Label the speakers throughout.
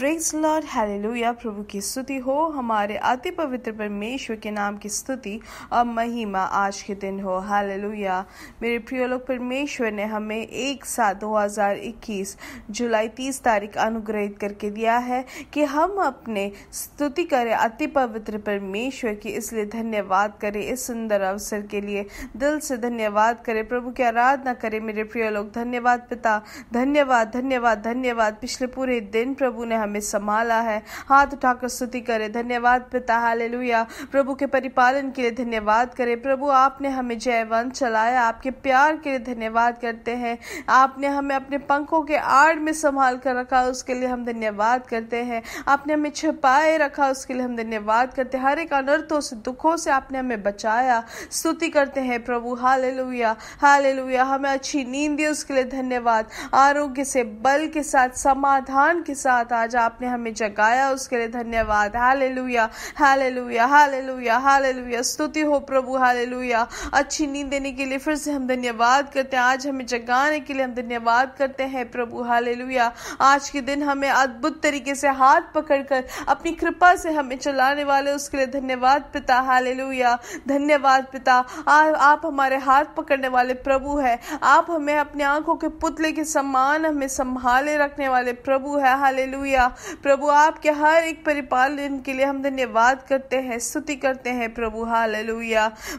Speaker 1: praise Lord hallelujah प्रभु की स्तुति हो हमारे अति पवित्र परमेश्वर के नाम की स्तुति और महिमा आज के दिन हो हालेलुया मेरे प्रिय लोग परमेश्वर ने हमें एक सात 2021 जुलाई 30 तारीख अनुग्रहित करके दिया है कि हम अपने स्तुति करें अति पवित्र परमेश्वर की इसलिए धन्यवाद करें इस सुंदर अवसर के लिए दिल से धन्यवाद करें प्रभु की आराधना करें मेरे प्रिय लोग धन्यवाद पिता धन्यवाद धन्यवाद धन्यवाद पिछले पूरे दिन प्रभु ने हमें हमें संभाला है हाथ उठाकर स्तुति करें धन्यवाद पिता हालेलुया प्रभु के परिपालन के लिए धन्यवाद करें प्रभु आपने हमें जयवंत चलाया आपके प्यार के लिए धन्यवाद करते हैं आपने हमें अपने पंखों के आड़ में संभाल कर रखा उसके लिए हम धन्यवाद करते हैं आपने हमें छिपाए रखा उसके लिए हम धन्यवाद करते हैं हर एक अनर्थों से दुखों से आपने हमें बचाया स्तुति करते हैं प्रभु हालेलुया हालेलुया हमें अच्छी नींद दी उसके लिए धन्यवाद आरोग्य से बल के साथ समाधान के साथ आज आज आपने हमें जगाया उसके लिए धन्यवाद हाल लुया हाल लुया हाल लुया हाल लुया स्तुति हो प्रभु हाल लुया अच्छी नींद देने के लिए फिर से हम धन्यवाद करते हैं आज हमें जगाने के लिए हम धन्यवाद करते हैं प्रभु हाल लुया आज के दिन हमें अद्भुत तरीके से हाथ पकड़कर अपनी कृपा से हमें चलाने वाले उसके लिए धन्यवाद पिता हाल धन्यवाद पिता आ, आप हमारे हाथ पकड़ने वाले प्रभु है आप हमें अपने आंखों के पुतले के सम्मान हमें संभाले रखने वाले प्रभु है हाल किया प्रभु आपके हर एक परिपालन के लिए हम धन्यवाद करते हैं स्तुति करते हैं प्रभु हाल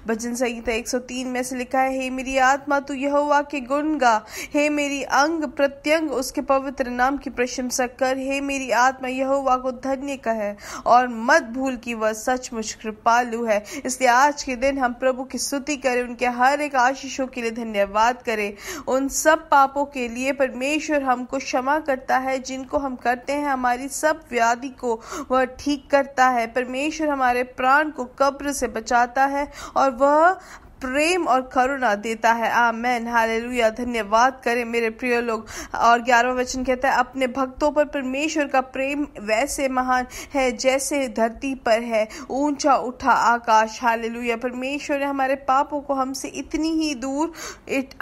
Speaker 1: भजन संहिता 103 में से लिखा है हे मेरी आत्मा तू यहोवा के गुण गा हे मेरी अंग प्रत्यंग उसके पवित्र नाम की प्रशंसा कर हे मेरी आत्मा यहोवा को धन्य कहे और मत भूल कि वह सचमुच कृपालु है इसलिए आज के दिन हम प्रभु की स्तुति करें उनके हर एक आशीषों के लिए धन्यवाद करें उन सब पापों के लिए परमेश्वर हमको क्षमा करता है जिनको हम करते हैं हमारी सब व्याधि को वह ठीक करता है परमेश्वर हमारे प्राण को कब्र से बचाता है और वह प्रेम और करुणा देता है आमेन हालेलुया धन्यवाद करें मेरे प्रिय लोग और ग्यारहवा वचन कहता है अपने भक्तों पर परमेश्वर का प्रेम वैसे महान है जैसे धरती पर है ऊंचा उठा आकाश हालेलुया परमेश्वर ने हमारे पापों को हमसे इतनी ही दूर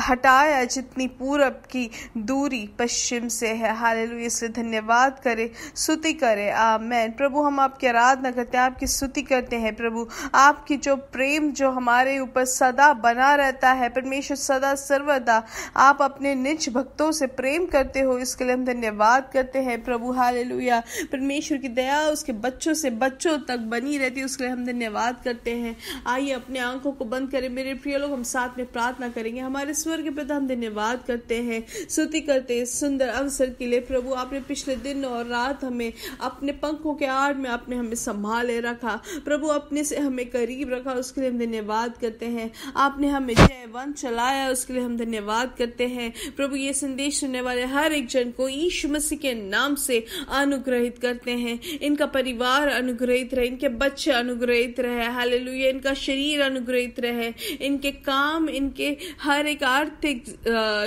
Speaker 1: हटाया जितनी पूरब की दूरी पश्चिम से है हालेलुया इसलिए धन्यवाद करें स्तुति करें आमेन प्रभु हम आपकी आराधना करते हैं आपकी स्तुति करते हैं प्रभु आपकी जो प्रेम जो हमारे ऊपर सदा बना रहता है परमेश्वर सदा सर्वदा आप अपने निज भक्तों से प्रेम करते हो इसके लिए हम धन्यवाद करते हैं प्रभु हालेलुया परमेश्वर की दया उसके बच्चों से बच्चों तक बनी रहती है उसके लिए हम धन्यवाद करते हैं आइए अपने आंखों को बंद करें मेरे प्रिय लोग हम साथ में प्रार्थना करेंगे हमारे स्वर के पिता हम धन्यवाद करते हैं स्तुति करते हैं सुंदर अवसर के लिए प्रभु आपने पिछले दिन और रात हमें अपने पंखों के आड़ में आपने हमें संभाले रखा प्रभु अपने से हमें करीब रखा उसके लिए हम धन्यवाद करते हैं आपने हमें जय वन चलाया उसके लिए हम धन्यवाद करते हैं प्रभु ये संदेश सुनने वाले हर एक जन को ईश मसीह के नाम से अनुग्रहित करते हैं इनका परिवार अनुग्रहित रहे इनके बच्चे अनुग्रहित रहे हाल इनका शरीर अनुग्रहित रहे इनके काम इनके हर एक आर्थिक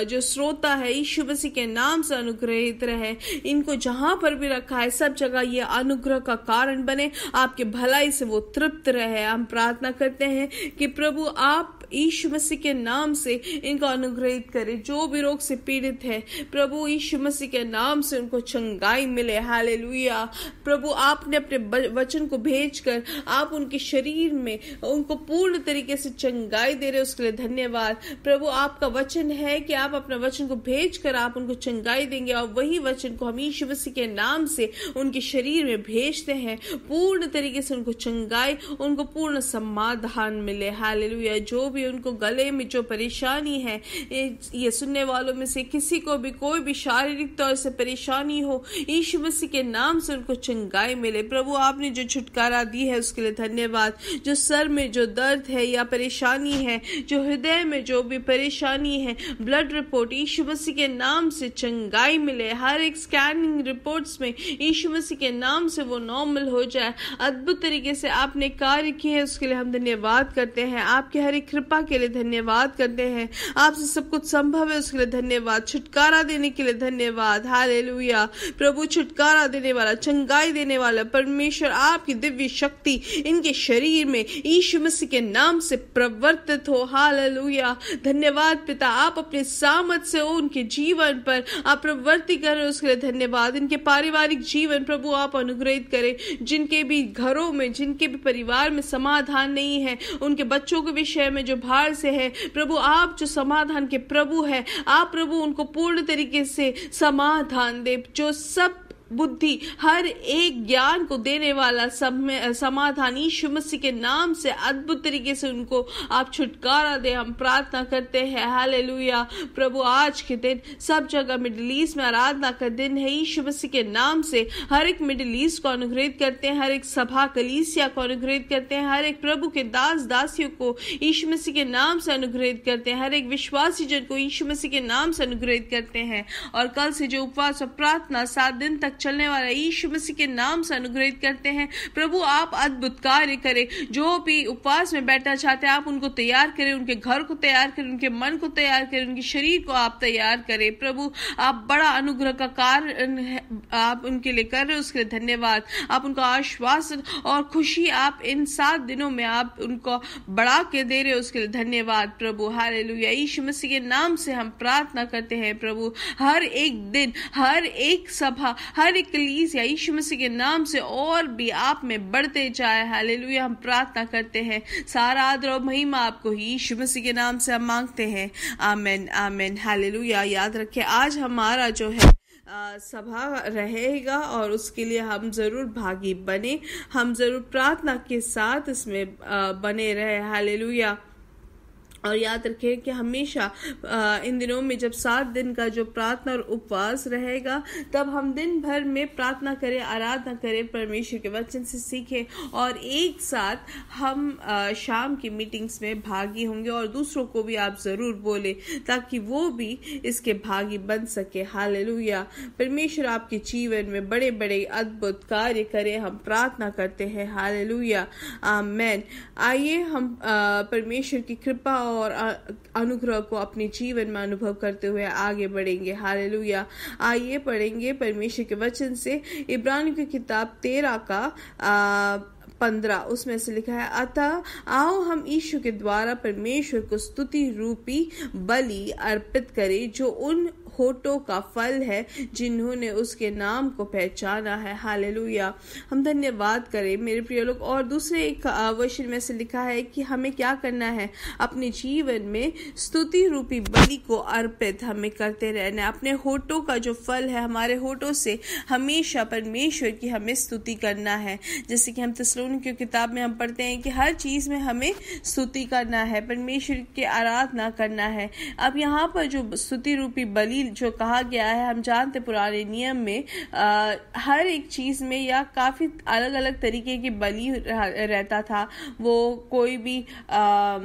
Speaker 1: जो श्रोता है यीशु मसीह के नाम से अनुग्रहित रहे इनको जहां पर भी रखा है सब जगह ये अनुग्रह का कारण बने आपके भलाई से वो तृप्त रहे हम प्रार्थना करते हैं कि प्रभु आप यीशु मसीह के नाम से इनको अनुग्रहित करे जो भी रोग से पीड़ित है प्रभु यीशु मसीह के नाम से उनको चंगाई मिले हाले प्रभु आपने अपने वचन को भेज कर आप उनके शरीर में उनको पूर्ण तरीके से चंगाई दे रहे उसके लिए धन्यवाद प्रभु आपका वचन है कि आप अपने वचन को भेज कर आप उनको चंगाई देंगे और वही वचन को हम यीशु मसीह के नाम से उनके शरीर में भेजते हैं पूर्ण तरीके से उनको चंगाई उनको पूर्ण समाधान मिले हालेलुया जो भी भी उनको गले में जो परेशानी है ये सुनने वालों में से किसी को भी कोई भी शारीरिक तौर से परेशानी हो यीशु मसीह के नाम से उनको चंगाई मिले प्रभु आपने जो छुटकारा दी है उसके लिए धन्यवाद जो सर में जो दर्द है या परेशानी है जो हृदय में जो भी परेशानी है ब्लड रिपोर्ट ईशु मसीह के नाम से चंगाई मिले हर एक स्कैनिंग रिपोर्ट्स में ईशु मसीह के नाम से वो नॉर्मल हो जाए अद्भुत तरीके से आपने कार्य किए है उसके लिए हम धन्यवाद करते हैं आपके हर एक कृपा के लिए धन्यवाद करते हैं आपसे सब कुछ संभव है उसके लिए धन्यवाद छुटकारा देने के लिए धन्यवाद हाले प्रभु छुटकारा देने वाला चंगाई देने वाला परमेश्वर आपकी दिव्य शक्ति इनके शरीर में ईश्व मसीह के नाम से प्रवर्तित हो हाल धन्यवाद पिता आप अपने सामत से उनके जीवन पर आप प्रवृत्ति कर रहे उसके लिए धन्यवाद इनके पारिवारिक जीवन प्रभु आप अनुग्रहित करें जिनके भी घरों में जिनके भी परिवार में समाधान नहीं है उनके बच्चों के विषय में जो जो भार से है प्रभु आप जो समाधान के प्रभु है आप प्रभु उनको पूर्ण तरीके से समाधान दे जो सब बुद्धि हर एक ज्ञान को देने वाला समाधान यीशु मसीह के नाम से अद्भुत तरीके से उनको आप छुटकारा दे हम प्रार्थना करते हैं हाल प्रभु आज के दिन सब जगह मिडिल ईस्ट में आराधना का दिन है यीशु मसीह के नाम से हर एक मिडिल ईस्ट को अनुग्रहित करते हैं हर एक सभा कलीसिया को अनुग्रहित करते हैं हर एक प्रभु के दास दासियों को यीशु मसीह के नाम से अनुग्रहित करते हैं हर एक विश्वासी जन को यीशु मसीह के नाम से अनुग्रहित करते हैं और कल से जो उपवास और प्रार्थना सात दिन तक चलने वाला यीशु मसीह के नाम से अनुग्रहित करते हैं प्रभु आप अद्भुत कार्य करें जो भी उपवास में बैठना चाहते हैं आप उनको तैयार करें उनके घर को तैयार करें उनके मन को तैयार करें उनके शरीर को आप तैयार करें प्रभु आप बड़ा अनुग्रह का कार्य आप उनके लिए कर रहे हो उसके लिए धन्यवाद आप उनको आश्वासन और खुशी आप इन सात दिनों में आप उनको बढ़ा के दे रहे हो उसके लिए धन्यवाद प्रभु लुया ईश मसीह के नाम से हम प्रार्थना करते हैं प्रभु हर एक दिन हर एक सभा हर हमारे कलीस या यीशु मसीह के नाम से और भी आप में बढ़ते जाए हालेलुया हम प्रार्थना करते हैं सारा आदर और महिमा आपको ही यीशु मसीह के नाम से हम मांगते हैं आमेन आमेन हालेलुया याद रखें आज हमारा जो है आ, सभा रहेगा और उसके लिए हम ज़रूर भागी बने हम ज़रूर प्रार्थना के साथ इसमें आ, बने रहे हालेलुया और याद रखें कि हमेशा इन दिनों में जब सात दिन का जो प्रार्थना और उपवास रहेगा तब हम दिन भर में प्रार्थना करें आराधना करें परमेश्वर के वचन से सीखें और एक साथ हम शाम की मीटिंग्स में भागी होंगे और दूसरों को भी आप ज़रूर बोलें ताकि वो भी इसके भागी बन सके हाल परमेश्वर आपके जीवन में बड़े बड़े अद्भुत कार्य करें हम प्रार्थना करते हैं हाल लुया आइए हम परमेश्वर की कृपा और और अनुग्रह को अपने जीवन में अनुभव करते हुए आगे बढ़ेंगे हालेलुया आइए पढ़ेंगे परमेश्वर के वचन से इब्राहिम की किताब तेरह का आ, पंद्रह उसमें से लिखा है अतः आओ हम ईश्वर के द्वारा परमेश्वर को स्तुति रूपी बलि अर्पित करें जो उन होठों का फल है जिन्होंने उसके नाम को पहचाना है हालेलुया हम धन्यवाद करें मेरे प्रिय लोग और दूसरे एक वर्षन में से लिखा है कि हमें क्या करना है अपने जीवन में स्तुति रूपी बलि को अर्पित हमें करते रहना अपने होठों का जो फल है हमारे होठों से हमेशा परमेश्वर की हमें स्तुति करना है जैसे कि हम तस्लून की किताब में हम पढ़ते हैं कि हर चीज़ में हमें स्तुति करना है परमेश्वर की आराधना करना है अब यहाँ पर जो स्तुति रूपी बलि जो कहा गया है हम जानते पुराने नियम में आ, हर एक चीज़ में या काफ़ी अलग अलग तरीके की बलि रहता था वो कोई भी आ,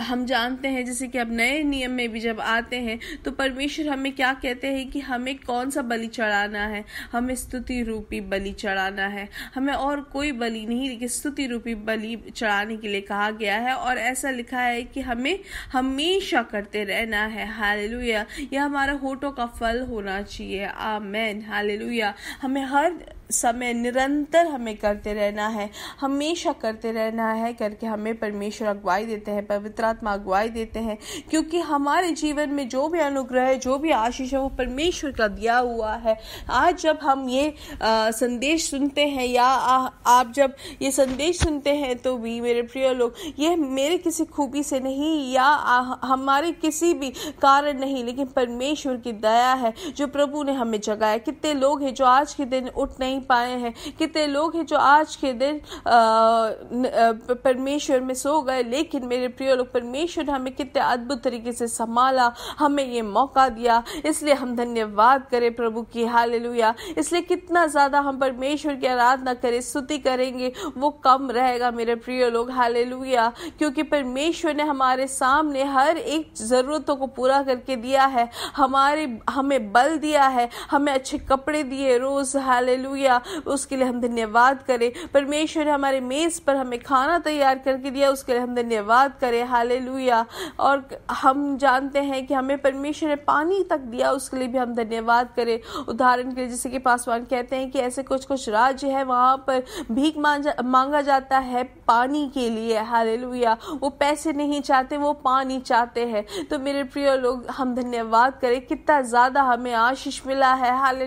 Speaker 1: हम जानते हैं जैसे कि अब नए नियम में भी जब आते हैं तो परमेश्वर हमें क्या कहते हैं कि हमें कौन सा बलि चढ़ाना है हमें स्तुति रूपी बलि चढ़ाना है हमें और कोई बलि नहीं लेकिन स्तुति रूपी बलि चढ़ाने के लिए कहा गया है और ऐसा लिखा है कि हमें हमेशा करते रहना है हालेलुया यह हमारा होठों का फल होना चाहिए आमेन हालेलुया हमें हर समय निरंतर हमें करते रहना है हमेशा करते रहना है करके हमें परमेश्वर अगुवाई देते हैं पवित्र आत्मा अगुवाई देते हैं क्योंकि हमारे जीवन में जो भी अनुग्रह है जो भी आशीष है वो परमेश्वर का दिया हुआ है आज जब हम ये आ, संदेश सुनते हैं या आ, आप जब ये संदेश सुनते हैं तो भी मेरे प्रिय लोग ये मेरे किसी खूबी से नहीं या आ, हमारे किसी भी कारण नहीं लेकिन परमेश्वर की दया है जो प्रभु ने हमें जगाया कितने लोग हैं जो आज के दिन उठ नहीं पाए हैं कितने लोग हैं जो आज के दिन परमेश्वर में सो गए लेकिन मेरे प्रिय लोग परमेश्वर हमें कितने अद्भुत तरीके से संभाला हमें ये मौका दिया इसलिए हम धन्यवाद करें प्रभु की हाल लुया इसलिए कितना ज़्यादा हम परमेश्वर की आराधना करें स्तुति करेंगे वो कम रहेगा मेरे प्रिय लोग हाल लुया क्योंकि परमेश्वर ने हमारे सामने हर एक ज़रूरतों को पूरा करके दिया है हमारे हमें बल दिया है हमें अच्छे कपड़े दिए रोज़ हाल दिया उसके लिए हम धन्यवाद करें परमेश्वर हमारे मेज़ पर हमें खाना तैयार करके दिया उसके लिए हम धन्यवाद करें हाले और हम जानते हैं कि हमें परमेश्वर ने पानी तक दिया उसके लिए भी हम धन्यवाद करें उदाहरण के लिए जैसे कि पासवान कहते हैं कि ऐसे कुछ कुछ राज्य है वहां पर भीख मांगा जाता है पानी के लिए हाले वो पैसे नहीं चाहते वो पानी चाहते हैं तो मेरे प्रिय लोग हम धन्यवाद करें कितना ज़्यादा हमें आशीष मिला है हाले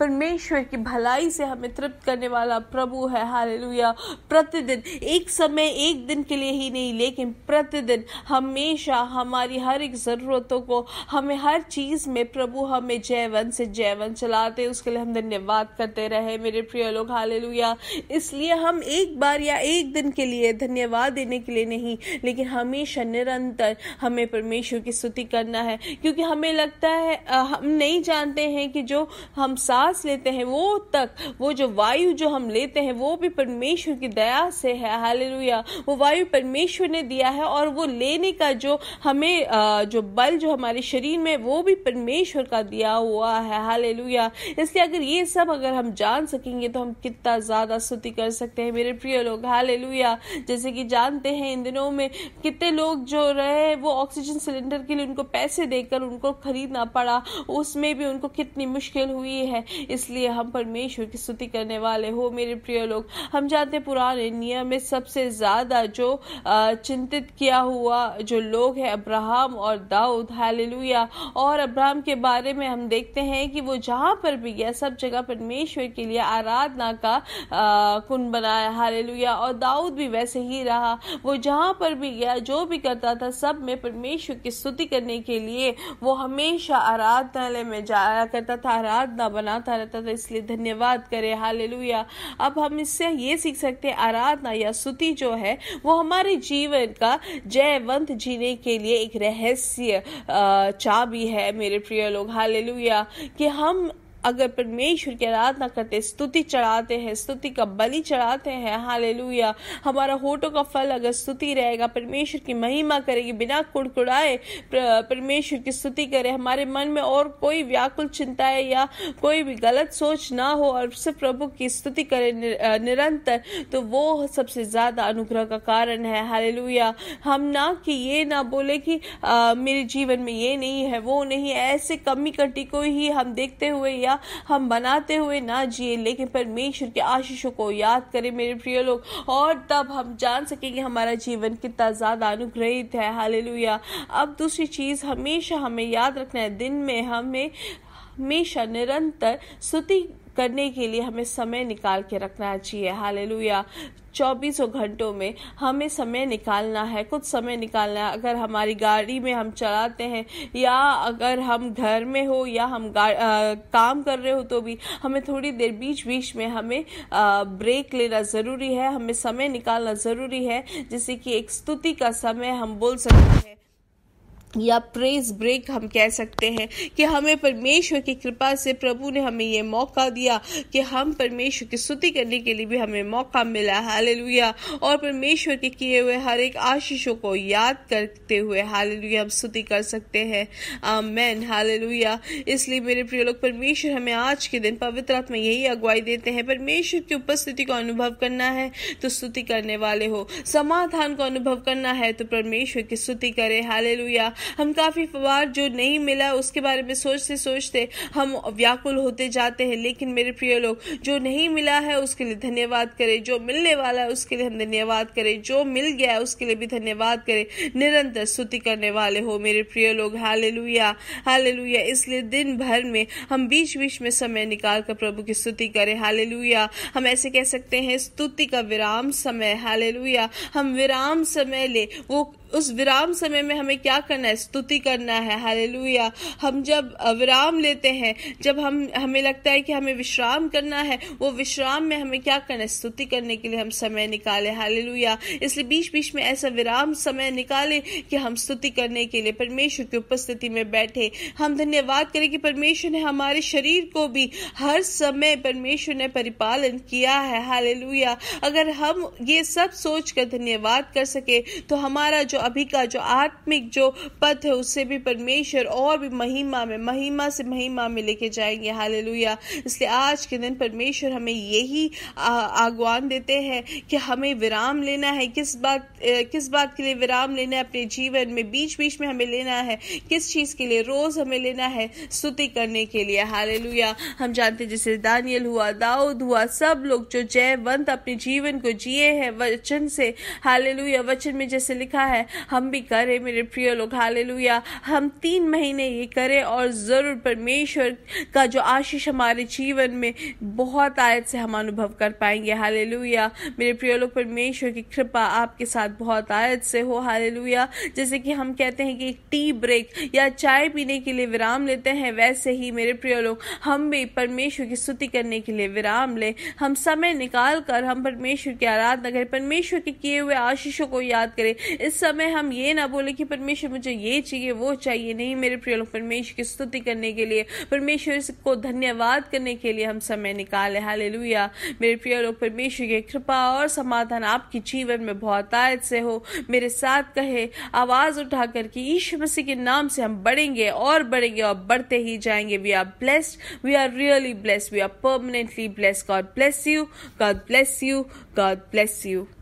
Speaker 1: परमेश्वर की भला भलाई से हमें तृप्त करने वाला प्रभु है हालेलुया प्रतिदिन एक समय एक दिन के लिए ही नहीं लेकिन प्रतिदिन हमेशा हमारी हर एक ज़रूरतों को हमें हर चीज़ में प्रभु हमें जैवन से जैवन चलाते उसके लिए हम धन्यवाद करते रहे मेरे प्रिय लोग हालेलुया इसलिए हम एक बार या एक दिन के लिए धन्यवाद देने के लिए नहीं लेकिन हमेशा निरंतर हमें परमेश्वर की स्तुति करना है क्योंकि हमें लगता है हम नहीं जानते हैं कि जो हम सांस लेते हैं वो तक तक वो जो वायु जो हम लेते हैं वो भी परमेश्वर की दया से है हाल वो वायु परमेश्वर ने दिया है और वो लेने का जो हमें जो बल जो हमारे शरीर में वो भी परमेश्वर का दिया हुआ है हाल इसलिए अगर ये सब अगर हम जान सकेंगे तो हम कितना ज़्यादा स्तुति कर सकते हैं मेरे प्रिय लोग हाल जैसे कि जानते हैं इन दिनों में कितने लोग जो रहे वो ऑक्सीजन सिलेंडर के लिए उनको पैसे देकर उनको खरीदना पड़ा उसमें भी उनको कितनी मुश्किल हुई है इसलिए हम परमेश्वर परमेश्वर की स्तुति करने वाले हो मेरे प्रिय लोग हम जानते पुराने नियम में सबसे ज़्यादा जो चिंतित किया हुआ जो लोग हैं अब्राहम और दाऊद हालेलुया और अब्राहम के बारे में हम देखते हैं कि वो जहां पर भी गया सब जगह परमेश्वर के लिए आराधना का कुंड बनाया हालेलुया और दाऊद भी वैसे ही रहा वो जहाँ पर भी गया जो भी करता था सब में परमेश्वर की स्तुति करने के लिए वो हमेशा आराधनालय में जाया करता था आराधना बनाता रहता था इसलिए धन्यवाद धन्यवाद करें हाल अब हम इससे ये सीख सकते हैं आराधना या सुति जो है वो हमारे जीवन का जयवंत जीने के लिए एक रहस्य चाबी है मेरे प्रिय लोग हाल कि हम अगर परमेश्वर की आराधना करते स्तुति चढ़ाते हैं स्तुति का बलि चढ़ाते हैं हालेलुया हमारा होठों का फल अगर स्तुति रहेगा परमेश्वर की महिमा करेगी बिना कुड़कुड़ाए परमेश्वर की स्तुति करे हमारे मन में और कोई व्याकुल चिंताएं या कोई भी गलत सोच ना हो और सिर्फ प्रभु की स्तुति करे निरंतर तो वो सबसे ज़्यादा अनुग्रह का कारण है हालेलुया हम ना कि ये ना बोले कि आ, मेरे जीवन में ये नहीं है वो नहीं है ऐसे कमी कटी को ही हम देखते हुए या आया हम बनाते हुए ना जिए लेकिन परमेश्वर के आशीषों को याद करें मेरे प्रिय लोग और तब हम जान सकेंगे हमारा जीवन कितना ज़्यादा अनुग्रहित है हाल अब दूसरी चीज़ हमेशा हमें याद रखना है दिन में हमें हमेशा निरंतर स्तुति करने के लिए हमें समय निकाल के रखना चाहिए हाल चौबीसों घंटों में हमें समय निकालना है कुछ समय निकालना है अगर हमारी गाड़ी में हम चलाते हैं या अगर हम घर में हो या हम आ, काम कर रहे हो तो भी हमें थोड़ी देर बीच बीच में हमें आ, ब्रेक लेना ज़रूरी है हमें समय निकालना ज़रूरी है जैसे कि एक स्तुति का समय हम बोल सकते हैं या प्रेस ब्रेक हम कह सकते हैं कि हमें परमेश्वर की कृपा से प्रभु ने हमें ये मौका दिया कि हम परमेश्वर की स्तुति करने के लिए भी हमें मौका मिला हालेलुया और परमेश्वर के किए हुए हर एक आशीषों को याद करते हुए हाल हम स्तुति कर सकते हैं मैन हाल इसलिए मेरे प्रिय लोग परमेश्वर हमें आज के दिन पवित्र आत्मा यही अगुवाई देते हैं परमेश्वर की उपस्थिति को अनुभव करना है तो स्तुति करने वाले हो समाधान को अनुभव करना है तो परमेश्वर की स्तुति करे हाल हम काफ़ी फवार जो नहीं मिला उसके बारे में सोचते सोचते हम व्याकुल होते जाते हैं लेकिन मेरे प्रिय लोग जो नहीं मिला है उसके लिए धन्यवाद करें जो मिलने वाला है उसके लिए हम धन्यवाद करें जो मिल गया है उसके लिए भी धन्यवाद करें निरंतर स्तुति करने वाले हो मेरे प्रिय लोग हाले लुया लुया इसलिए दिन भर में हम बीच बीच में समय निकाल कर प्रभु की स्तुति करें हाले लुया हम ऐसे कह सकते हैं स्तुति का विराम समय हाले लुया हम विराम समय ले वो उस विराम समय में हमें क्या करना है स्तुति करना है हालेलुया हम जब विराम लेते हैं जब हम हमें लगता है कि हमें विश्राम करना है वो विश्राम में हमें क्या करना है स्तुति करने के लिए हम समय निकाले हाले इसलिए बीच बीच में ऐसा विराम समय निकाले कि हम स्तुति करने के लिए परमेश्वर की उपस्थिति में बैठे हम धन्यवाद करें कि परमेश्वर ने हमारे शरीर को भी हर समय परमेश्वर ने परिपालन किया है हाले अगर हम ये सब सोच कर धन्यवाद कर सके तो हमारा जो अभी का जो आत्मिक जो पथ है उससे भी परमेश्वर और भी महिमा में महिमा से महिमा में लेके जाएंगे हालेलुया इसलिए आज के दिन परमेश्वर हमें यही आगवान देते हैं कि हमें विराम लेना है किस बात किस बात के लिए विराम लेना है अपने जीवन में बीच बीच में हमें लेना है किस चीज़ के लिए रोज़ हमें लेना है स्तुति करने के लिए हालेलुया हम जानते जैसे दानियल हुआ दाऊद हुआ सब लोग जो जयवंत अपने जीवन को जिए हैं वचन से हालेलुया वचन में जैसे लिखा है हम भी करें मेरे प्रिय लोग हाल हालेलुया हम तीन महीने ये करें और ज़रूर परमेश्वर का जो आशीष हमारे जीवन में बहुत आयत से हम अनुभव कर पाएंगे हालेलुया मेरे प्रिय लोग परमेश्वर की कृपा आपके साथ बहुत आयत से हो हालेलुया जैसे कि हम कहते हैं कि एक टी ब्रेक या चाय पीने के लिए विराम लेते हैं वैसे ही मेरे प्रिय लोग हम भी परमेश्वर की स्तुति करने के लिए विराम लें हम समय निकाल कर हम परमेश्वर की आराधना करें परमेश्वर के किए हुए आशीषों को याद करें इस समय हम ये ना बोले कि परमेश्वर मुझे ये चाहिए वो चाहिए नहीं मेरे प्रिय लोग परमेश्वर की स्तुति करने के लिए परमेश्वर को धन्यवाद करने के लिए हम समय निकालें हाल मेरे प्रिय लोग परमेश्वर की कृपा और समाधान आपके जीवन में बहुत आयत से हो मेरे साथ कहे आवाज़ उठा करके ईश्वर मसीह के नाम से हम बढ़ेंगे और बढ़ेंगे और बढ़ते ही जाएंगे we are blessed we are really blessed we are permanently blessed God bless you God bless you God bless you